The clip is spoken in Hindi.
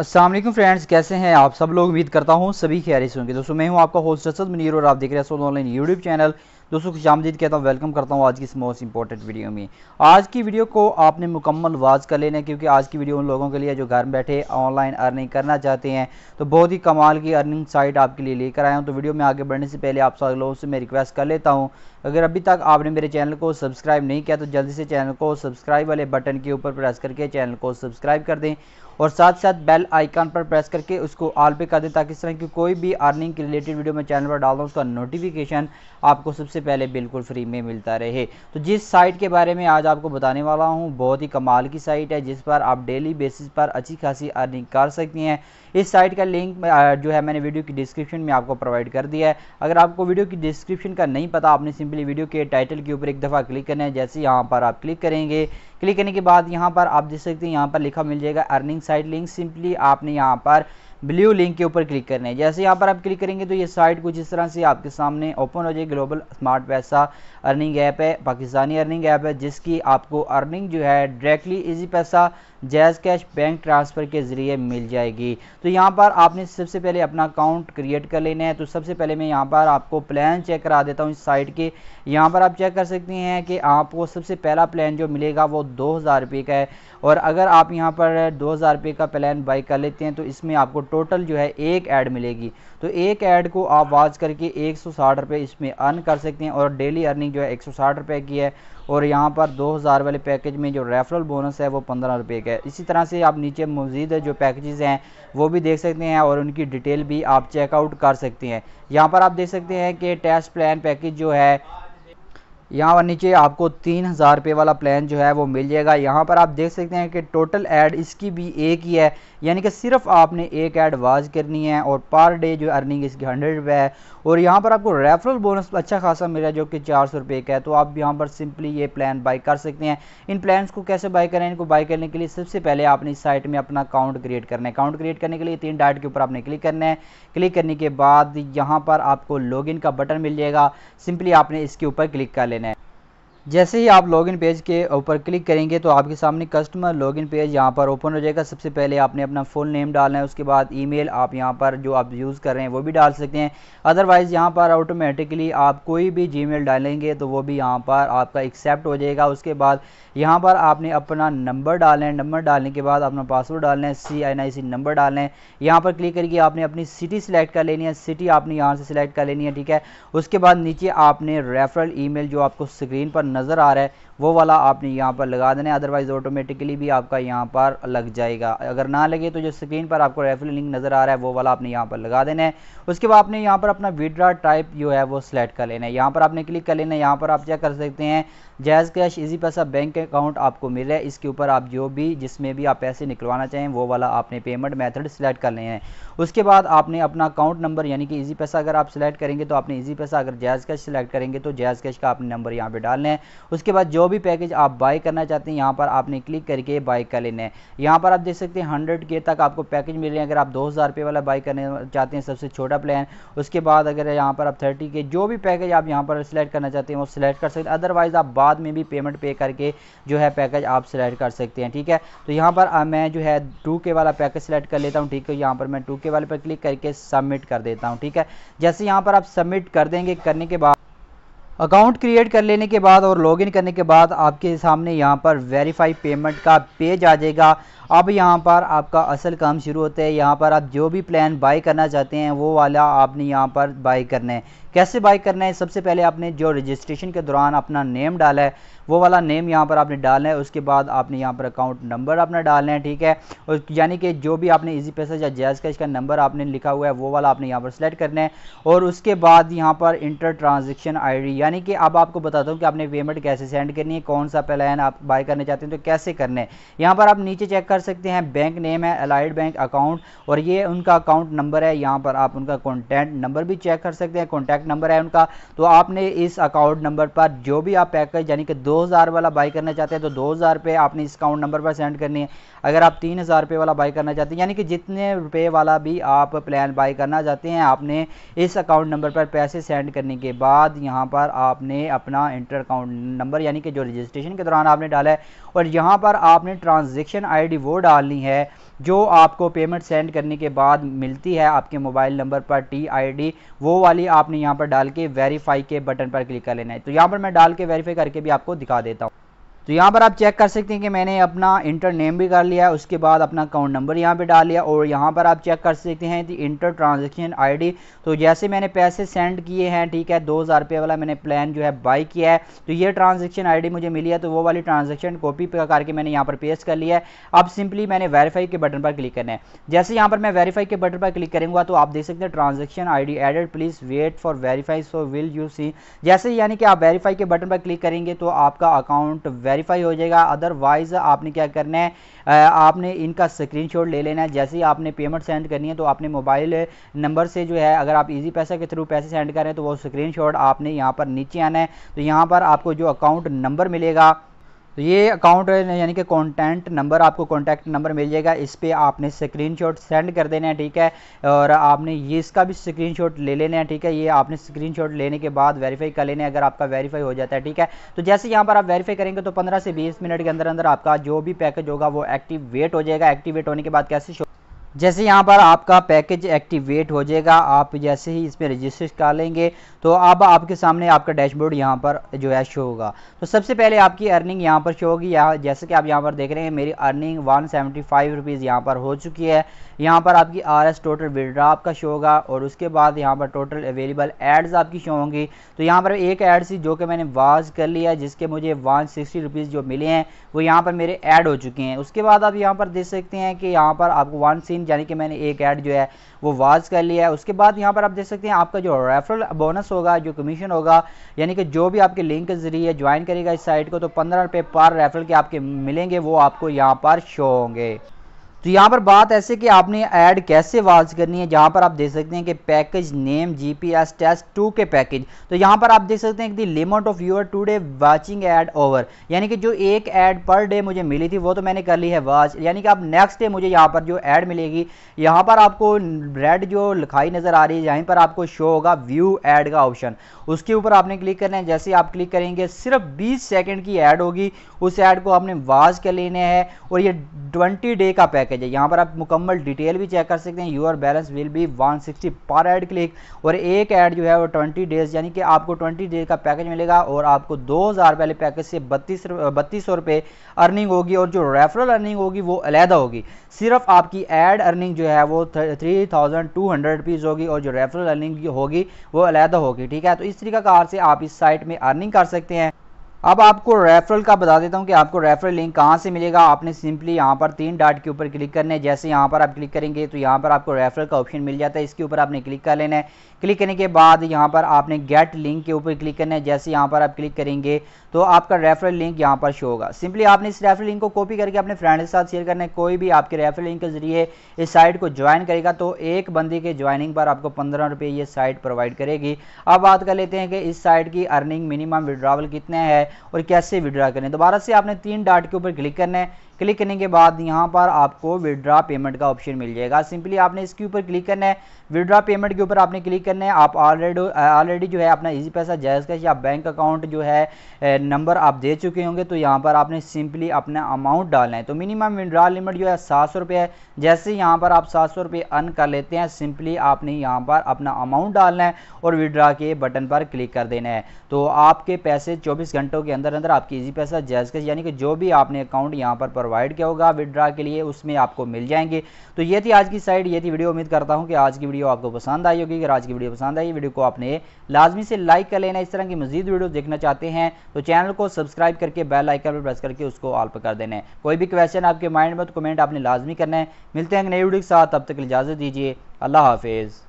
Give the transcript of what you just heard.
असल फ्रेंड्स कैसे हैं आप सब लोग उम्मीद करता हूं सभी खैर से होंगे दोस्तों मैं हूं आपका होस्ट रसद मनीर और आप देख रहे हैं ऑनलाइन यूट्यूब चैनल दोस्तों खुश आमदीद कहता हूं वेलकम करता हूं आज की इस मोस्ट इंपॉर्टेंट वीडियो में आज की वीडियो को आपने मुकम्मल वाज कर लेना है क्योंकि आज की वीडियो उन लोगों के लिए जो घर बैठे ऑनलाइन अर्निंग करना चाहते हैं तो बहुत ही कमाल की अर्निंग साइट आपके लिए लेकर आया हूँ तो वीडियो में आगे बढ़ने से पहले आप सारे लोगों से मैं रिक्वेस्ट कर लेता हूँ अगर अभी तक आपने मेरे चैनल को सब्सक्राइब नहीं किया तो जल्दी से चैनल को सब्सक्राइब वाले बटन के ऊपर प्रेस करके चैनल को सब्सक्राइब कर दें और साथ साथ बेल आइकन पर प्रेस करके उसको ऑल पे कर दें ताकि इस तरह की कोई भी अर्निंग के रिलेटेड वीडियो मैं चैनल पर डाल दूँ उसका नोटिफिकेशन आपको सबसे पहले बिल्कुल फ्री में मिलता रहे तो जिस साइट के बारे में आज आपको बताने वाला हूँ बहुत ही कमाल की साइट है जिस पर आप डेली बेसिस पर अच्छी खासी अर्निंग कर सकती हैं इस साइट का लिंक जो है मैंने वीडियो की डिस्क्रिप्शन में आपको प्रोवाइड कर दिया है अगर आपको वीडियो की डिस्क्रिप्शन का नहीं पता आपने सिंपली वीडियो के टाइटल के ऊपर एक दफ़ा क्लिक करना है जैसे यहाँ पर आप क्लिक करेंगे क्लिक करने के बाद यहाँ पर आप देख सकते हैं यहाँ पर लिखा मिल जाएगा अर्निंग साइड लिंक सिंपली आपने यहाँ पर ब्लू लिंक के ऊपर क्लिक करना है जैसे यहाँ पर आप क्लिक करेंगे तो ये साइट कुछ इस तरह से आपके सामने ओपन हो जाए ग्लोबल स्मार्ट पैसा अर्निंग ऐप है पाकिस्तानी अर्निंग ऐप है जिसकी आपको अर्निंग जो है directly Easypaisa JazzCash bank transfer के ज़रिए मिल जाएगी तो यहाँ पर आपने सबसे पहले अपना अकाउंट क्रिएट कर लेना है तो सबसे पहले मैं यहाँ पर आपको प्लान चेक करा देता हूँ इस साइट के यहाँ पर आप चेक कर सकते हैं कि आपको सबसे पहला प्लान जो मिलेगा वो दो हज़ार रुपये का है और अगर आप यहाँ पर दो हज़ार रुपये का प्लान बाई कर लेते हैं तो इसमें आपको टोटल जो है एक ऐड मिलेगी तो एक ऐड को आप वाच करके एक सौ इसमें अर्न कर सकते हैं और डेली अर्निंग जो है एक सौ की है और यहाँ पर 2000 वाले पैकेज में जो रेफरल बोनस है वो पंद्रह रुपये का है इसी तरह से आप नीचे मजीद जो पैकेजेस हैं वो भी देख सकते हैं और उनकी डिटेल भी आप चेकआउट कर सकते हैं यहाँ पर आप देख सकते हैं कि टेस्ट प्लान पैकेज जो है यहाँ पर नीचे आपको तीन हज़ार रुपये वाला प्लान जो है वो मिल जाएगा यहाँ पर आप देख सकते हैं कि टोटल ऐड इसकी भी एक ही है यानी कि सिर्फ आपने एक ऐड वाज करनी है और पर डे जो अर्निंग इसकी हंड्रेड रुपये है और यहाँ पर आपको रेफरल बोनस अच्छा खासा मिला जो कि चार सौ रुपये का है तो आप यहाँ पर सिंपली ये प्लान बाई कर सकते हैं इन प्लान्स को कैसे बाई करें इनको बाई करने के लिए सबसे पहले आपने इस साइट में अपना अकाउंट क्रिएट करना है अकाउंट क्रिएट करने के लिए तीन डाट के ऊपर आपने क्लिक करना है क्लिक करने के बाद यहाँ पर आपको इन का बटन मिल जाएगा सिंपली आपने इसके ऊपर क्लिक कर लेना Internet जैसे ही आप लॉगिन पेज के ऊपर क्लिक करेंगे तो आपके सामने कस्टमर लॉगिन पेज यहाँ पर ओपन हो जाएगा सबसे पहले आपने अपना फुल नेम डालना है उसके बाद ईमेल आप यहाँ पर जो आप यूज़ कर रहे हैं वो भी डाल सकते हैं अदरवाइज़ यहाँ पर ऑटोमेटिकली आप कोई भी जीमेल डालेंगे तो वो भी यहाँ पर आपका एक्सेप्ट हो जाएगा उसके बाद यहाँ पर आपने अपना नंबर डालना है नंबर डालने के बाद अपना पासवर्ड डालना है सी एन आई सी नंबर डालना है यहाँ पर क्लिक करके आपने अपनी सिटी सेलेक्ट कर लेनी है सिटी आपने यहाँ से सिलेक्ट कर लेनी है ठीक है उसके बाद नीचे आपने रेफरल ईमेल जो आपको स्क्रीन पर नज़र आ रहा है वो वाला आपने यहाँ पर लगा देना है अदरवाइज़ ऑटोमेटिकली भी आपका यहाँ पर लग जाएगा अगर ना लगे तो जो स्क्रीन पर आपको रेफरल लिंक नज़र आ रहा है वो वाला आपने यहाँ पर लगा देना है उसके बाद आपने यहाँ पर अपना विड्रा टाइप जो है वो सिलेक्ट कर लेना है यहाँ पर आपने क्लिक कर लेना है यहाँ पर आप क्या कर सकते हैं JazzCash Easypaisa bank account आपको मिल रहा है इसके ऊपर आप जो भी जिसमें भी आप पैसे निकलवाना चाहें वो वाला आपने पेमेंट मेथड सेलेक्ट कर लेना है उसके बाद आपने अपना अकाउंट नंबर यानी कि इजी पैसा अगर आप सिलेक्ट करेंगे तो आपने इजी पैसा अगर जैज़ कैश सेलेक्ट करेंगे तो जैज़ कैश का आपने नंबर यहाँ पर डालना है उसके बाद जो भी पैकेज आप बाय करना चाहते हैं यहाँ पर आपने क्लिक करके बाय कर लेना है यहाँ पर आप देख सकते हैं हंड्रेड के तक आपको पैकेज मिल रहे हैं अगर आप दो हज़ार रुपये वाला बाई करना चाहते हैं सबसे छोटा प्लान उसके बाद अगर यहाँ पर आप थर्टी के जो भी पैकेज आप यहाँ पर सिलेक्ट करना चाहते हैं वो सिलेक्ट कर सकते हैं अदरवाइज़ आप बाद में भी पेमेंट पे करके जो है पैकेज आप सिलेक्ट कर सकते हैं ठीक है तो यहाँ पर मैं जो है टू के वाला पैकेज सिलेक्ट कर लेता हूँ ठीक है यहाँ पर मैं टू के वाले पर क्लिक करके सबमिट कर देता हूँ ठीक है जैसे यहाँ पर आप सबमिट कर देंगे करने के बाद अकाउंट क्रिएट कर लेने के बाद और लॉगिन करने के बाद आपके सामने यहाँ पर वेरीफाई पेमेंट का पेज आ जाएगा अब यहाँ पर आपका असल काम शुरू होता है यहाँ पर आप जो भी प्लान बाई करना चाहते हैं वो वाला आपने यहाँ पर बाई करना है कैसे बाई करना है सबसे पहले आपने जो रजिस्ट्रेशन के दौरान अपना नेम डाला है वो वाला नेम यहाँ पर आपने डालना है उसके बाद आपने यहाँ पर अकाउंट नंबर अपना डालना है ठीक है और यानी कि जो भी आपने इजी पैसा या जैज़ कैश का नंबर आपने लिखा हुआ है वो वाला आपने यहाँ पर सेलेक्ट करना है और उसके बाद यहाँ पर इंटर ट्रांजेक्शन आई यानी कि अब आपको बताता हूँ कि आपने पेमेंट कैसे सेंड करनी है कौन सा प्लान आप बाई करना चाहते हैं तो कैसे करना है यहाँ पर आप नीचे चेक कर सकते हैं बैंक नेम है अलाइड बैंक अकाउंट और ये उनका अकाउंट नंबर है यहाँ पर आप उनका कॉन्टैक्ट नंबर भी चेक कर सकते हैं कॉन्टैक्ट नंबर है उनका तो आपने इस अकाउंट नंबर पर जो भी आप पैकेज यानी कि दो वाला बाई करना चाहते हैं तो दो आपने इस अकाउंट नंबर पर सेंड करनी है अगर आप तीन वाला बाई करना चाहते हैं यानी कि जितने रुपये वाला भी आप प्लान बाई करना चाहते हैं आपने इस अकाउंट नंबर पर पैसे सेंड करने के बाद यहाँ पर आपने अपना इंटर अकाउंट नंबर यानी कि जो रजिस्ट्रेशन के दौरान आपने डाला है और यहाँ पर आपने ट्रांजेक्शन आईडी वो डालनी है जो आपको पेमेंट सेंड करने के बाद मिलती है आपके मोबाइल नंबर पर टी डी वो वाली आपने यहाँ पर डाल के वेरीफाई के बटन पर क्लिक कर लेना है तो यहाँ पर मैं डाल के वेरीफाई करके भी आपको दिखा देता हूँ तो यहाँ पर आप चेक कर सकते हैं कि मैंने अपना इंटर नेम भी कर लिया उसके बाद अपना अकाउंट नंबर यहाँ पे डाल लिया और यहाँ पर आप चेक कर सकते हैं कि इंटर ट्रांजेक्शन आईडी तो जैसे मैंने पैसे सेंड किए हैं ठीक है दो हज़ार रुपये वाला मैंने प्लान जो है बाई किया है तो ये ट्रांजेक्शन आई मुझे मिली है तो वो वाली ट्रांजेक्शन कॉपी करके मैंने यहाँ पर पेस्ट कर लिया है अब सिंपली मैंने वेरीफाई के बटन पर क्लिक करना है जैसे यहाँ पर मैं वेरीफाई के बटन पर क्लिक करूँगा तो आप देख सकते हैं transaction I D added please wait for verify so will you see जैसे यानी कि आप वेरीफाई के बटन पर क्लिक करेंगे तो आपका अकाउंट वेरीफाई हो जाएगा अदरवाइज़ आपने क्या करना है आपने इनका स्क्रीनशॉट ले लेना है जैसे ही आपने पेमेंट सेंड करनी है तो आपने मोबाइल नंबर से जो है अगर आप इजी पैसा के थ्रू पैसे सेंड करें तो वो स्क्रीनशॉट आपने यहाँ पर नीचे आना है तो यहाँ पर आपको जो अकाउंट नंबर मिलेगा तो ये अकाउंट यानी कि कॉन्टैक्ट नंबर आपको कॉन्टैक्ट नंबर मिल जाएगा इस पर आपने शॉट सेंड कर देना है ठीक है और आपने ये इसका भी शॉट ले लेना है ठीक है ये आपने शॉट लेने के बाद वेरीफाई कर लेने अगर आपका वेरीफाई हो जाता है ठीक है तो जैसे यहाँ पर आप वेरीफाई करेंगे तो पंद्रह से बीस मिनट के अंदर अंदर आपका जो भी पैकेज होगा वो एक्टिवेट हो जाएगा एक्टिवेट होने के बाद कैसे जैसे यहाँ पर आपका पैकेज एक्टिवेट हो जाएगा आप जैसे ही इसमें रजिस्टर कर लेंगे तो अब आपके सामने आपका डैशबोर्ड यहाँ पर जो है शो होगा तो सबसे पहले आपकी अर्निंग यहाँ पर शो होगी यहाँ जैसे कि आप यहाँ पर देख रहे हैं मेरी earning one seventy five rupees यहाँ पर हो चुकी है यहाँ पर आपकी आर एस टोटल विड्रा आपका शो होगा और उसके बाद यहाँ पर टोटल अवेलेबल एड्स आपकी शो होंगी तो यहाँ पर एक एड सी जो कि मैंने वाज कर लिया जिसके मुझे वन सिक्सटी रुपीज़ जो मिले हैं वो यहाँ पर मेरे ऐड हो चुके हैं उसके बाद आप यहाँ पर देख सकते हैं कि यहाँ पर आपको वन सीन लिंक यानी कि मैंने एक ऐड जो है वो वाज कर लिया है उसके बाद यहाँ पर आप देख सकते हैं आपका जो रेफरल बोनस होगा जो कमीशन होगा यानी कि जो भी आपके लिंक के ज़रिए ज्वाइन करेगा इस साइट को तो पंद्रह रुपये पर रेफरल के आपके मिलेंगे वो आपको यहाँ पर शो होंगे तो यहाँ पर बात ऐसे कि आपने ऐड कैसे वाज करनी है जहाँ पर आप देख सकते हैं कि package name GPS test two के पैकेज तो यहाँ पर आप देख सकते हैं कि limit of your day watching ad over यानी कि जो एक ऐड पर डे मुझे मिली थी वो तो मैंने कर ली है वाच यानी कि आप नेक्स्ट डे मुझे यहाँ पर जो ऐड मिलेगी यहाँ पर आपको रेड जो लिखाई नज़र आ रही है यहीं पर आपको शो होगा व्यू एड का ऑप्शन उसके ऊपर आपने क्लिक करना है जैसे आप क्लिक करेंगे सिर्फ बीस सेकेंड की एड होगी उस एड को आपने वाच कर लेना है और ये ट्वेंटी डे का पैकेज पैकेज है यहाँ पर आप मुकम्मल डिटेल भी चेक कर सकते हैं यूर बैलेंस विल बी 160 पर एड क्लिक और एक ऐड जो है वो 20 डेज यानी कि आपको 20 डेज का पैकेज मिलेगा और आपको दो हज़ार वाले पैकेज से बत्तीस बत्तीस सौ रुपये अर्निंग होगी और जो रेफरल अर्निंग होगी वो अलहदा होगी सिर्फ आपकी एड अर्निंग जो है वो three thousand two hundred rupees होगी और जो रेफरल अर्निंग होगी वो अलहदा होगी ठीक है तो इस तरीका कार से आप इस साइट में अर्निंग कर सकते हैं अब आपको रेफरल का बता देता हूं कि आपको रेफरल लिंक कहां से मिलेगा आपने सिंपली यहां पर तीन डाट के ऊपर क्लिक करने जैसे यहां पर आप क्लिक करेंगे तो यहां पर आपको रेफरल का ऑप्शन मिल जाता है इसके ऊपर आपने क्लिक कर लेना है क्लिक करने के बाद यहां पर आपने गेट लिंक के ऊपर क्लिक करना है जैसे यहाँ पर आप क्लिक करेंगे तो आपका रेफरल लिंक यहाँ पर शो होगा सिंपली आपने इस रेफरल लिंक को कॉपी करके अपने फ्रेंड के साथ शेयर करना है कोई भी आपके रेफरल लिंक के जरिए इस साइट को ज्वाइन करेगा तो एक बंदे के ज्वाइनिंग पर आपको पंद्रह रुपये ये साइट प्रोवाइड करेगी अब बात कर लेते हैं कि इस साइट की अर्निंग मिनिमम विड्रावल कितने है और कैसे विड्रा करें दोबारा से आपने तीन डाट के ऊपर क्लिक करना है क्लिक करने के बाद यहाँ पर आपको विड्रा पेमेंट का ऑप्शन मिल जाएगा सिंपली आपने इसके ऊपर क्लिक करना है विड्रा पेमेंट के ऊपर आपने क्लिक करना है आप ऑलरेडी ऑलरेडी जो है अपना इजी पैसा जायज़ कैश या बैंक अकाउंट जो है नंबर आप दे चुके होंगे तो यहाँ पर आपने सिंपली अपना अमाउंट डालना है तो मिनिमम विड्रा लिमिट जो है सात सौ रुपये है जैसे यहाँ पर आप सात सौ रुपये अर्न कर लेते हैं सिंपली आपने यहाँ पर अपना अमाउंट डालना है और विड्रा के बटन पर क्लिक कर देना है तो आपके पैसे चौबीस घंटों के अंदर अंदर आपकी इजी पैसा जायज कैश यानी कि जो भी आपने अकाउंट यहाँ पर प्रोवाइड किया होगा विदड्रा के लिए उसमें आपको मिल जाएंगे तो ये थी आज की साइड ये थी वीडियो उम्मीद करता हूँ कि आज की वीडियो आपको पसंद आई होगी अगर आज की वीडियो पसंद आई वीडियो को आपने लाजमी से लाइक कर लेना इस तरह की मजीद वीडियो देखना चाहते हैं तो चैनल को सब्सक्राइब करके बेल आइकन पर प्रेस करके उसको ऑल पर कर देना है कोई भी क्वेश्चन आपके माइंड में तो कमेंट आपने लाजमी करना है मिलते हैं नई वीडियो के साथ तब तक इजाज़त दीजिए अल्लाह हाफिज़